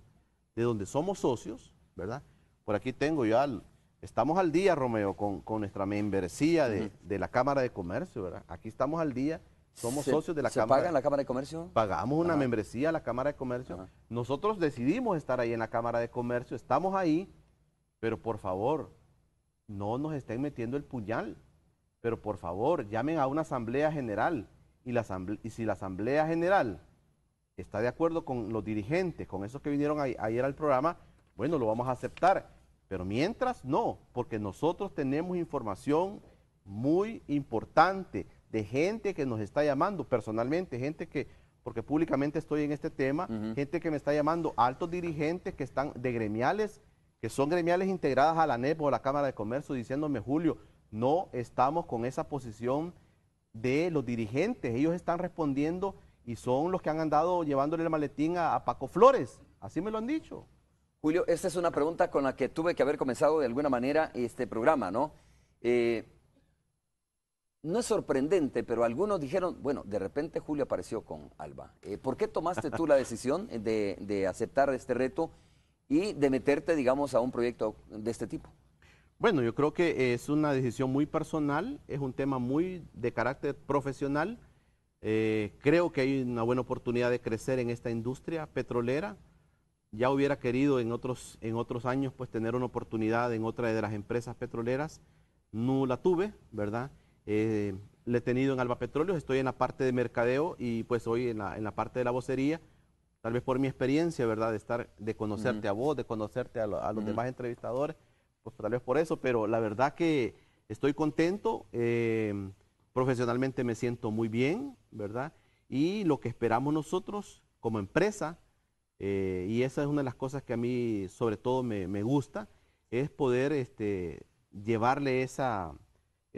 de donde somos socios, ¿verdad? Por aquí tengo yo al... estamos al día, Romeo, con, nuestra membresía de, de la Cámara de Comercio, ¿verdad? Aquí estamos al día somos socios de la Cámara. ¿Se paga en la Cámara de Comercio? Pagamos una membresía a la Cámara de Comercio. Nosotros decidimos estar ahí en la Cámara de Comercio, estamos ahí, pero por favor, no nos estén metiendo el puñal. Pero por favor, llamen a una Asamblea General. Y, la si la Asamblea General está de acuerdo con los dirigentes, con esos que vinieron ayer al programa, bueno, lo vamos a aceptar. Pero mientras, no, porque nosotros tenemos información muy importante de gente que nos está llamando personalmente, gente que, porque públicamente estoy en este tema, gente que me está llamando, altos dirigentes que están de gremiales, que son gremiales integradas a la NEP o a la Cámara de Comercio, diciéndome, Julio, no estamos con esa posición de los dirigentes, ellos están respondiendo y son los que han andado llevándole el maletín a, Paco Flores, así me lo han dicho. Julio, esta es una pregunta con la que tuve que haber comenzado de alguna manera este programa, ¿no? Eh, no es sorprendente, pero algunos dijeron, bueno, de repente Julio apareció con Alba. Eh, ¿Por qué tomaste tú la decisión de, aceptar este reto y de meterte, digamos, a un proyecto de este tipo? Bueno, yo creo que es una decisión muy personal, es un tema muy de carácter profesional. Eh, creo que hay una buena oportunidad de crecer en esta industria petrolera. Ya hubiera querido en otros, en otros años pues tener una oportunidad en otra de las empresas petroleras. No la tuve, ¿verdad? Eh, le he tenido en Alba Petróleos, estoy en la parte de mercadeo y pues hoy en la, parte de la vocería, tal vez por mi experiencia, ¿verdad? De estar, de conocerte a vos, de conocerte a, los demás entrevistadores, pues tal vez por eso, pero la verdad que estoy contento, eh, profesionalmente me siento muy bien, ¿verdad? Y lo que esperamos nosotros como empresa, eh, y esa es una de las cosas que a mí sobre todo me, me gusta, es poder este, llevarle esa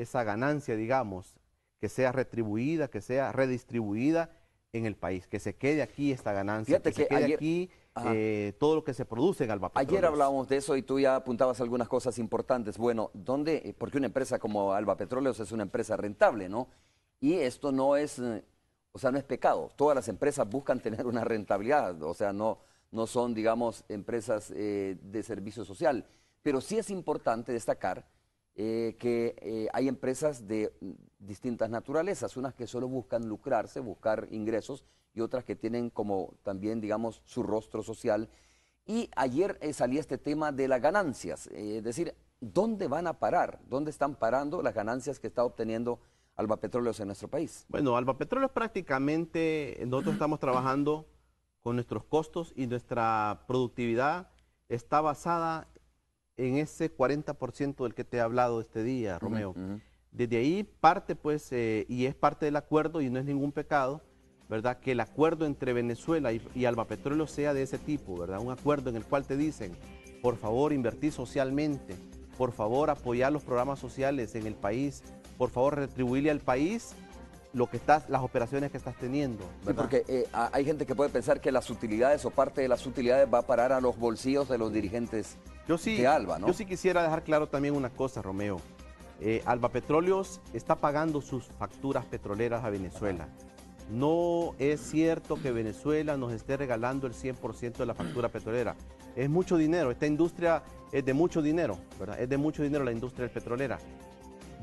esa ganancia, digamos, que sea retribuida, que sea redistribuida en el país, que se quede aquí esta ganancia, Fíjate que, se quede aquí eh, todo lo que se produce en Alba Petróleo. Ayer hablábamos de eso y tú ya apuntabas algunas cosas importantes. Bueno, ¿dónde? Eh, porque una empresa como Alba Petróleos es una empresa rentable, ¿no? Y esto no es, eh, o sea, no es pecado. Todas las empresas buscan tener una rentabilidad, o sea, no, no son, digamos, empresas de servicio social. Pero sí es importante destacar eh, que eh, hay empresas de mm, distintas naturalezas, unas que solo buscan lucrarse, buscar ingresos, y otras que tienen como también, digamos, su rostro social. Y ayer eh, salía este tema de las ganancias, es decir, ¿dónde van a parar? ¿Dónde están parando las ganancias que está obteniendo Alba Petróleos en nuestro país? Bueno, Alba Petróleos prácticamente nosotros estamos trabajando con nuestros costos y nuestra productividad está basada en ese 40% del que te he hablado este día, Romeo. Desde ahí parte, pues, eh, y es parte del acuerdo y no es ningún pecado, ¿verdad? Que el acuerdo entre Venezuela y, Alba Petróleo sea de ese tipo, ¿verdad? Un acuerdo en el cual te dicen, por favor, invertir socialmente, por favor, apoyar los programas sociales en el país, por favor, retribuirle al país lo que estás, las operaciones que estás teniendo. porque eh, hay gente que puede pensar que las utilidades o parte de las utilidades va a parar a los bolsillos de los dirigentes yo sí, de Alba, ¿no? Yo sí quisiera dejar claro también una cosa, Romeo. Eh, Alba Petróleos está pagando sus facturas petroleras a Venezuela. No es cierto que Venezuela nos esté regalando el 100% de la factura petrolera. Es mucho dinero, esta industria es de mucho dinero, ¿verdad? Es de mucho dinero la industria petrolera.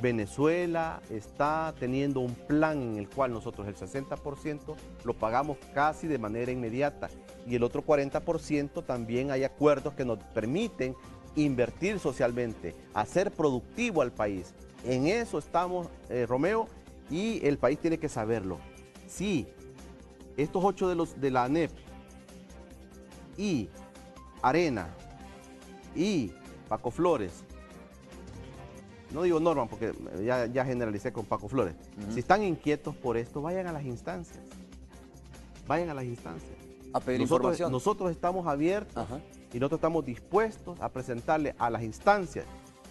Venezuela está teniendo un plan en el cual nosotros el 60% lo pagamos casi de manera inmediata y el otro 40% también hay acuerdos que nos permiten invertir socialmente, hacer productivo al país. En eso estamos, eh, Romeo, y el país tiene que saberlo. Si estos ocho de, los, de la ANEP y Arena y Paco Flores no digo Norman porque ya, ya generalicé con Paco Flores, si están inquietos por esto, vayan a las instancias. Vayan a las instancias. A pedir nosotros, información. Nosotros estamos abiertos y nosotros estamos dispuestos a presentarle a las instancias.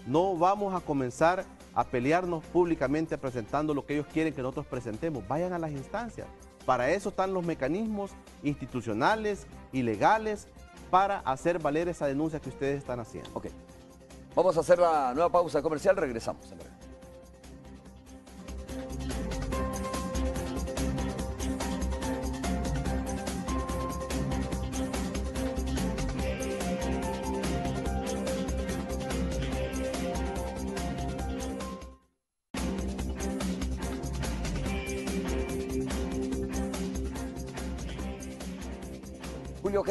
No vamos a comenzar a pelearnos públicamente presentando lo que ellos quieren que nosotros presentemos. Vayan a las instancias. Para eso están los mecanismos institucionales y legales para hacer valer esa denuncia que ustedes están haciendo. Okay. Vamos a hacer la nueva pausa comercial, regresamos en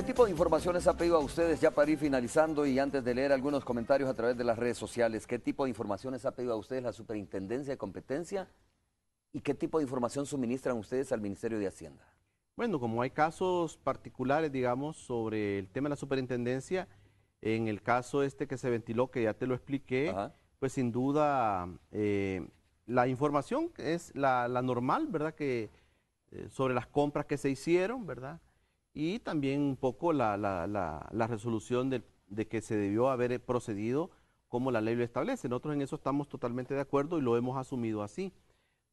¿Qué tipo de informaciones ha pedido a ustedes ya para ir finalizando y antes de leer algunos comentarios a través de las redes sociales? ¿Qué tipo de informaciones ha pedido a ustedes la Superintendencia de Competencia y qué tipo de información suministran ustedes al Ministerio de Hacienda? Bueno, como hay casos particulares, digamos, sobre el tema de la superintendencia, en el caso este que se ventiló, que ya te lo expliqué, pues sin duda eh, la información es la, normal, ¿verdad? Que eh, sobre las compras que se hicieron, ¿verdad? y también un poco la, resolución de, que se debió haber eh, procedido como la ley lo establece. Nosotros en eso estamos totalmente de acuerdo y lo hemos asumido así.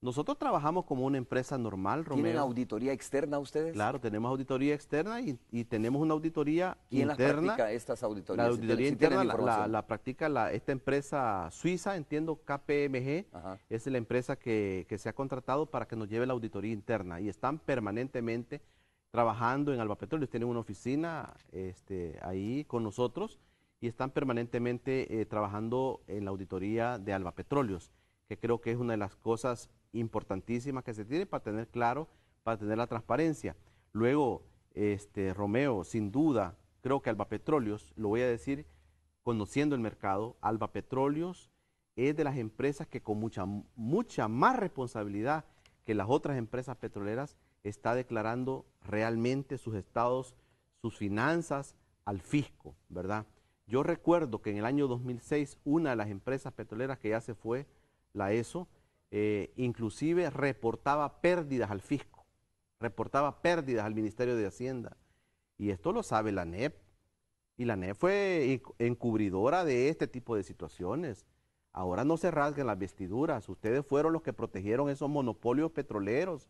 Nosotros trabajamos como una empresa normal, Romero. ¿Tienen auditoría externa ustedes? Claro, tenemos auditoría externa y, tenemos una auditoría interna. practica estas auditorías? La auditoría interna la, la, practica esta empresa suiza, entiendo KPMG, es la empresa que, que se ha contratado para que nos lleve la auditoría interna y están permanentemente trabajando en Alba Petróleos, tienen una oficina este, ahí con nosotros y están permanentemente eh, trabajando en la auditoría de Alba Petróleos, que creo que es una de las cosas importantísimas que se tiene para tener claro, para tener la transparencia. Luego, este, Romeo, sin duda, creo que Alba Petróleos, lo voy a decir conociendo el mercado, Alba Petróleos es de las empresas que con mucha, mucha más responsabilidad que las otras empresas petroleras está declarando realmente sus estados, sus finanzas al fisco, ¿verdad? Yo recuerdo que en el año 2006 una de las empresas petroleras que ya se fue, la ESO, eh, inclusive reportaba pérdidas al fisco, reportaba pérdidas al Ministerio de Hacienda. Y esto lo sabe la NEP. Y la NEP fue encubridora de este tipo de situaciones. Ahora no se rasguen las vestiduras. Ustedes fueron los que protegieron esos monopolios petroleros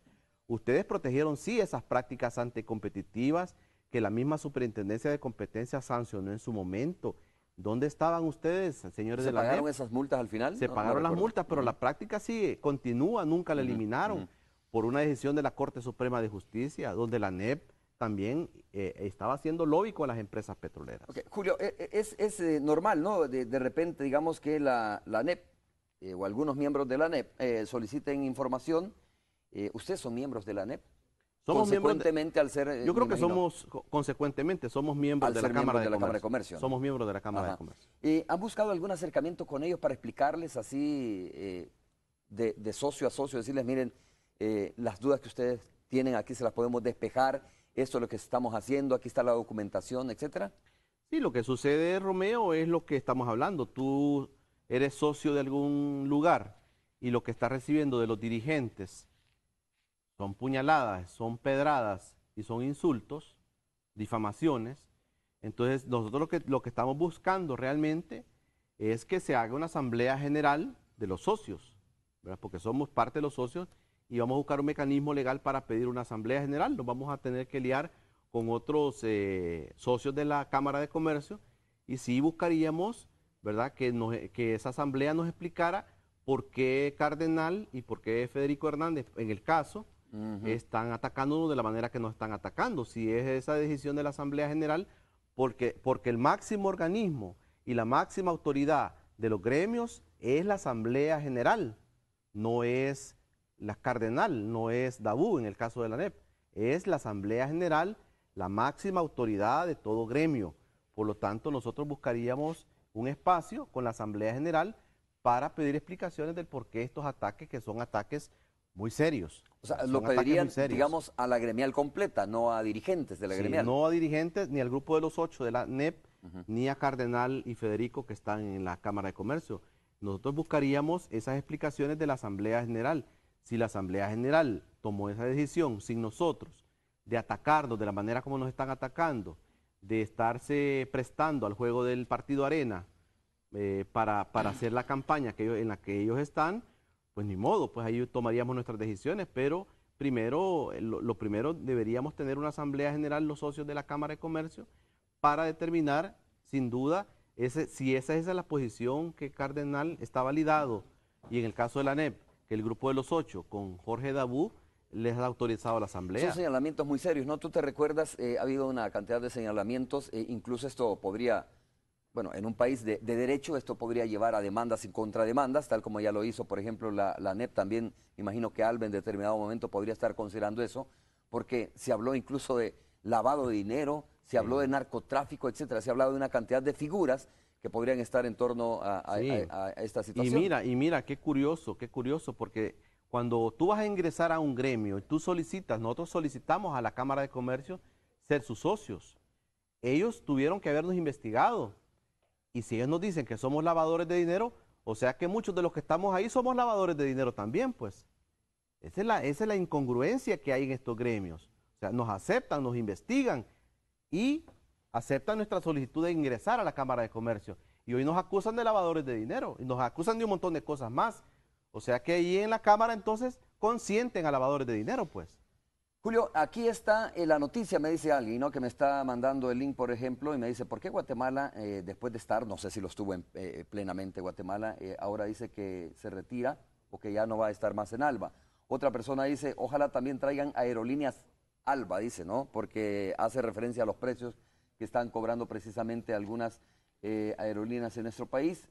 Ustedes protegieron sí esas prácticas anticompetitivas que la misma Superintendencia de Competencia sancionó en su momento. ¿Dónde estaban ustedes, señores de la ¿Se pagaron esas multas al final? Se pagaron las multas, pero la práctica sí continúa, nunca la eliminaron por una decisión de la Corte Suprema de Justicia, donde la NEP también eh, estaba haciendo lobby con las empresas petroleras. Julio, eh, eh, es, normal, ¿no? De, repente, digamos que la, la NEP o algunos miembros de la NEP soliciten información eh, ¿Ustedes son miembros de la ANEP? Somos consecuentemente al ser... Eh, yo creo que somos, consecuentemente, somos miembros de, la Cámara de, la Cámara de, Comercio. Somos miembros de la Cámara de Comercio. ¿Han buscado algún acercamiento con ellos para explicarles así eh, de, socio a socio, decirles, miren, las dudas que ustedes tienen aquí se las podemos despejar, esto es lo que estamos haciendo, aquí está la documentación, etcétera? Sí, lo que sucede, Romeo, es lo que estamos hablando. Tú eres socio de algún lugar y lo que estás recibiendo de los dirigentes son puñaladas, son pedradas y son insultos, difamaciones. Entonces, nosotros lo que, lo que estamos buscando realmente es que se haga una asamblea general de los socios, ¿verdad? porque somos parte de los socios y vamos a buscar un mecanismo legal para pedir una asamblea general. Nos vamos a tener que liar con otros eh, socios de la Cámara de Comercio y sí buscaríamos ¿verdad? Que, que esa asamblea nos explicara por qué Cardenal y por qué Federico Hernández, en el caso, están atacándonos de la manera que nos están atacando. Si es esa decisión de la Asamblea General, porque, porque el máximo organismo y la máxima autoridad de los gremios es la Asamblea General, no es la Cardenal, no es Dabú en el caso de la NEP, es la Asamblea General la máxima autoridad de todo gremio. Por lo tanto, nosotros buscaríamos un espacio con la Asamblea General para pedir explicaciones del por qué estos ataques, que son ataques muy serios. O sea, lo pedirían, digamos, a la gremial completa, no a dirigentes de la gremial. No a dirigentes, ni al grupo de los ocho de la NEP, ni a Cardenal y Federico que están en la Cámara de Comercio. Nosotros buscaríamos esas explicaciones de la Asamblea General. Si la Asamblea General tomó esa decisión sin nosotros, de atacarnos de la manera como nos están atacando, de estarse prestando al juego del partido Arena eh, para, hacer la campaña que en la que ellos están, pues ni modo, pues ahí tomaríamos nuestras decisiones, pero primero, eh, lo, primero deberíamos tener una asamblea general los socios de la Cámara de Comercio para determinar, sin duda, ese, si esa, es la posición que Cardenal está validado, y en el caso de la NEP, que el grupo de los ocho, con Jorge Dabú, les ha autorizado la Asamblea. Son señalamientos muy serios, ¿no? Tú te recuerdas, eh, ha habido una cantidad de señalamientos, e incluso esto podría bueno, en un país de, derecho esto podría llevar a demandas y contrademandas, tal como ya lo hizo, por ejemplo, la, NEP también, imagino que Alba en determinado momento podría estar considerando eso, porque se habló incluso de lavado de dinero, se habló de narcotráfico, etcétera, se ha hablado de una cantidad de figuras que podrían estar en torno a, a, esta situación. Y mira, y mira, qué curioso, qué curioso, porque cuando tú vas a ingresar a un gremio y tú solicitas, nosotros solicitamos a la Cámara de Comercio ser sus socios. Ellos tuvieron que habernos investigado y si ellos nos dicen que somos lavadores de dinero, o sea que muchos de los que estamos ahí somos lavadores de dinero también, pues. Esa es la, esa es la incongruencia que hay en estos gremios. O sea, nos aceptan, nos investigan y aceptan nuestra solicitud de ingresar a la Cámara de Comercio. Y hoy nos acusan de lavadores de dinero y nos acusan de un montón de cosas más. O sea que ahí en la Cámara entonces consienten a lavadores de dinero, pues. Julio, aquí está eh, la noticia, me dice alguien, ¿no? Que me está mandando el link, por ejemplo, y me dice, ¿por qué Guatemala, eh, después de estar, no sé si lo estuvo en, eh, plenamente Guatemala, ahora dice que se retira o que ya no va a estar más en Alba? Otra persona dice, ojalá también traigan aerolíneas Alba, dice, ¿no? Porque hace referencia a los precios que están cobrando precisamente algunas aerolíneas en nuestro país.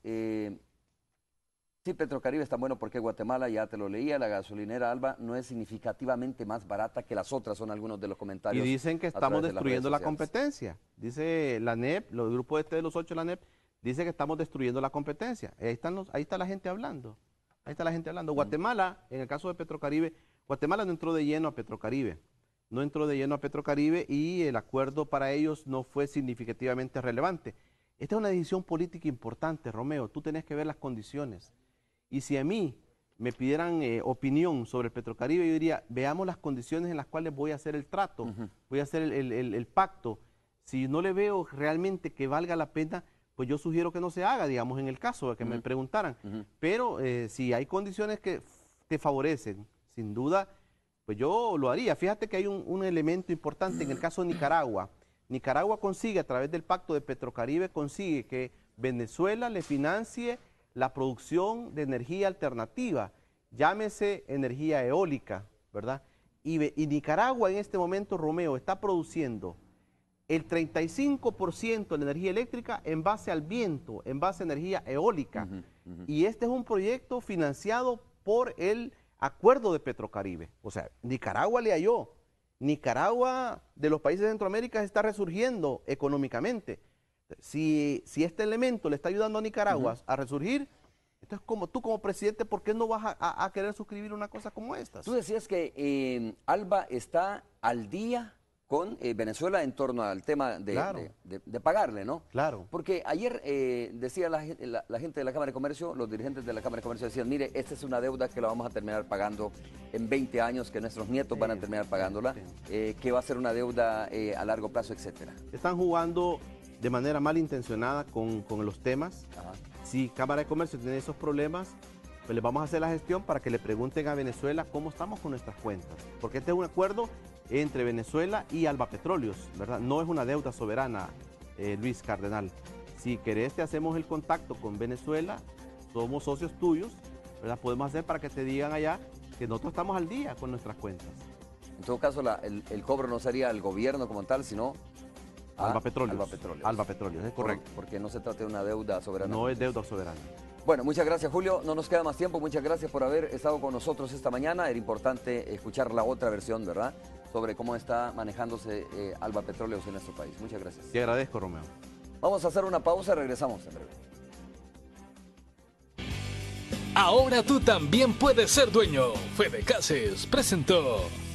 Sí, Petrocaribe está bueno porque Guatemala, ya te lo leía, la gasolinera Alba no es significativamente más barata que las otras, son algunos de los comentarios. Y dicen que estamos destruyendo la competencia. Dice la NEP, los grupos este de los ocho de la NEP, dice que estamos destruyendo la competencia. Ahí, están los, ahí está la gente hablando. Ahí está la gente hablando. Mm. Guatemala, en el caso de Petrocaribe, Guatemala no entró de lleno a Petrocaribe. No entró de lleno a Petrocaribe y el acuerdo para ellos no fue significativamente relevante. Esta es una decisión política importante, Romeo. Tú tenés que ver las condiciones. Y si a mí me pidieran eh, opinión sobre el Petrocaribe, yo diría, veamos las condiciones en las cuales voy a hacer el trato, voy a hacer el, pacto. Si no le veo realmente que valga la pena, pues yo sugiero que no se haga, digamos, en el caso de que me preguntaran. Pero eh, si hay condiciones que te favorecen, sin duda, pues yo lo haría. Fíjate que hay un, un elemento importante en el caso de Nicaragua. Nicaragua consigue, a través del pacto de Petrocaribe, consigue que Venezuela le financie la producción de energía alternativa, llámese energía eólica, ¿verdad? Y, Nicaragua en este momento, Romeo, está produciendo el 35% de energía eléctrica en base al viento, en base a energía eólica. Y este es un proyecto financiado por el acuerdo de Petrocaribe. O sea, Nicaragua le halló. Nicaragua de los países de Centroamérica está resurgiendo económicamente. Si, si este elemento le está ayudando a Nicaragua a resurgir, entonces como tú como presidente, ¿por qué no vas a, querer suscribir una cosa como esta? Tú decías que em, Alba está al día con eh, Venezuela en torno al tema de, de, pagarle, ¿no? Claro. Porque ayer eh, decía la, gente de la Cámara de Comercio, los dirigentes de la Cámara de Comercio decían, mire, esta es una deuda que la vamos a terminar pagando en 20 años, que nuestros nietos van a terminar pagándola, eh, que va a ser una deuda a largo plazo, etcétera. Están jugando de manera malintencionada con, con los temas. Si Cámara de Comercio tiene esos problemas, pues le vamos a hacer la gestión para que le pregunten a Venezuela cómo estamos con nuestras cuentas. Porque este es un acuerdo entre Venezuela y Alba Petróleos, ¿verdad? No es una deuda soberana, eh, Luis Cardenal. Si querés, te hacemos el contacto con Venezuela, somos socios tuyos, ¿verdad? Podemos hacer para que te digan allá que nosotros estamos al día con nuestras cuentas. En todo caso, el, cobro no sería el gobierno como tal, sino Alba ¿Ah? Petróleo. Alba Petróleo, es ¿eh? correcto. porque no se trata de una deuda soberana. No es deuda soberana. Bueno, muchas gracias Julio, no nos queda más tiempo, muchas gracias por haber estado con nosotros esta mañana, era importante escuchar la otra versión, ¿verdad? Sobre cómo está manejándose eh, Alba Petróleos en nuestro país. Muchas gracias. Te agradezco, Romeo. Vamos a hacer una pausa, regresamos en breve. Ahora tú también puedes ser dueño. Fede Cases presentó.